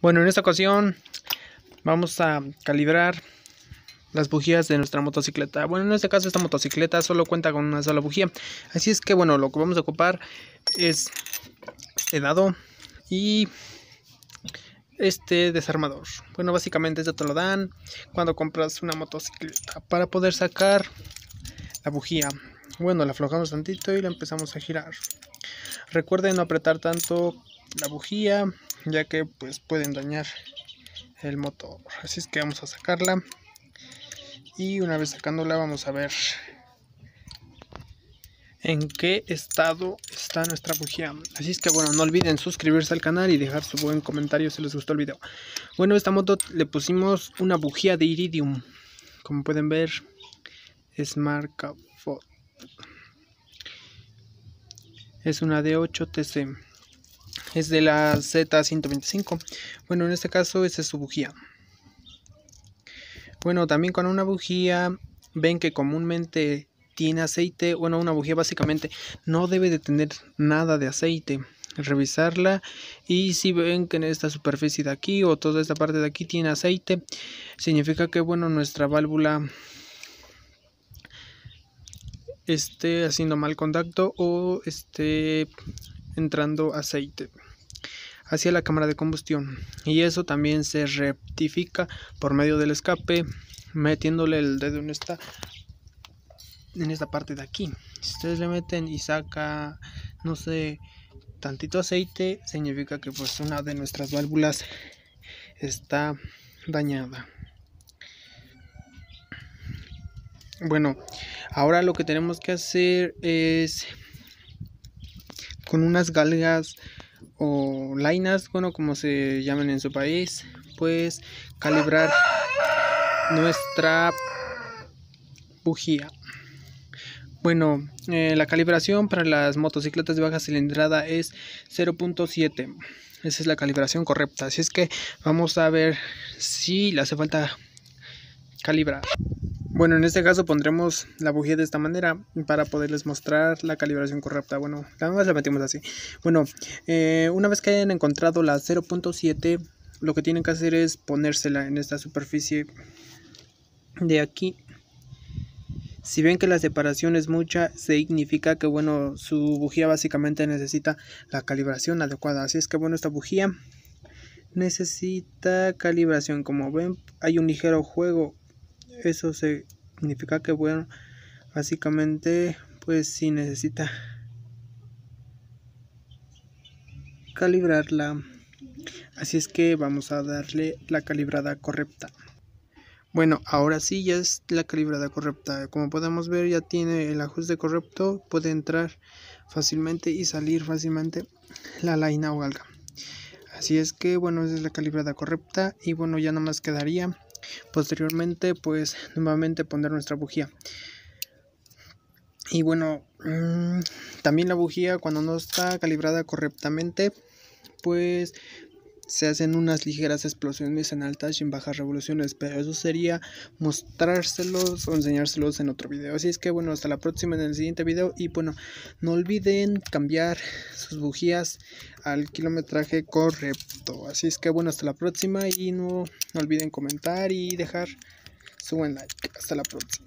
Bueno, en esta ocasión vamos a calibrar las bujías de nuestra motocicleta. Bueno, en este caso esta motocicleta solo cuenta con una sola bujía. Así es que bueno, lo que vamos a ocupar es el dado y este desarmador. Bueno, básicamente esto te lo dan cuando compras una motocicleta para poder sacar la bujía. Bueno, la aflojamos tantito y la empezamos a girar. Recuerden no apretar tanto la bujía ya que pues pueden dañar el motor así es que vamos a sacarla y una vez sacándola vamos a ver en qué estado está nuestra bujía. Así es que bueno, no olviden suscribirse al canal y dejar su buen comentario si les gustó el video. Bueno, a esta moto le pusimos una bujía de iridium. Como pueden ver, es marca Es una D8 TC es de la Z125. Bueno, en este caso esta es su bujía. Bueno, también con una bujía ven que comúnmente tiene aceite. Bueno, una bujía básicamente no debe de tener nada de aceite. Revisarla y si ven que en esta superficie de aquí o toda esta parte de aquí tiene aceite, significa que bueno, nuestra válvula esté haciendo mal contacto o esté entrando aceite hacia la cámara de combustión y eso también se rectifica por medio del escape metiéndole el dedo en esta en esta parte de aquí si ustedes le meten y saca no sé tantito aceite significa que pues una de nuestras válvulas está dañada bueno ahora lo que tenemos que hacer es con unas galgas o lainas, bueno, como se llaman en su país, pues calibrar nuestra bujía. Bueno, eh, la calibración para las motocicletas de baja cilindrada es 0.7. Esa es la calibración correcta. Así es que vamos a ver si le hace falta calibrar. Bueno, en este caso pondremos la bujía de esta manera para poderles mostrar la calibración correcta. Bueno, nada más la metimos así. Bueno, eh, una vez que hayan encontrado la 0.7, lo que tienen que hacer es ponérsela en esta superficie de aquí. Si ven que la separación es mucha, significa que bueno, su bujía básicamente necesita la calibración adecuada. Así es que bueno, esta bujía necesita calibración. Como ven, hay un ligero juego eso significa que bueno básicamente pues si necesita calibrarla así es que vamos a darle la calibrada correcta bueno ahora sí ya es la calibrada correcta como podemos ver ya tiene el ajuste correcto puede entrar fácilmente y salir fácilmente la laina o alga así es que bueno esa es la calibrada correcta y bueno ya no más quedaría Posteriormente, pues nuevamente poner nuestra bujía. Y bueno, mm, también la bujía cuando no está calibrada correctamente, pues se hacen unas ligeras explosiones en altas y en bajas revoluciones, pero eso sería mostrárselos o enseñárselos en otro video. Así es que bueno, hasta la próxima en el siguiente video y bueno, no olviden cambiar sus bujías al kilometraje correcto. Así es que bueno, hasta la próxima y no, no olviden comentar y dejar su buen like. Hasta la próxima.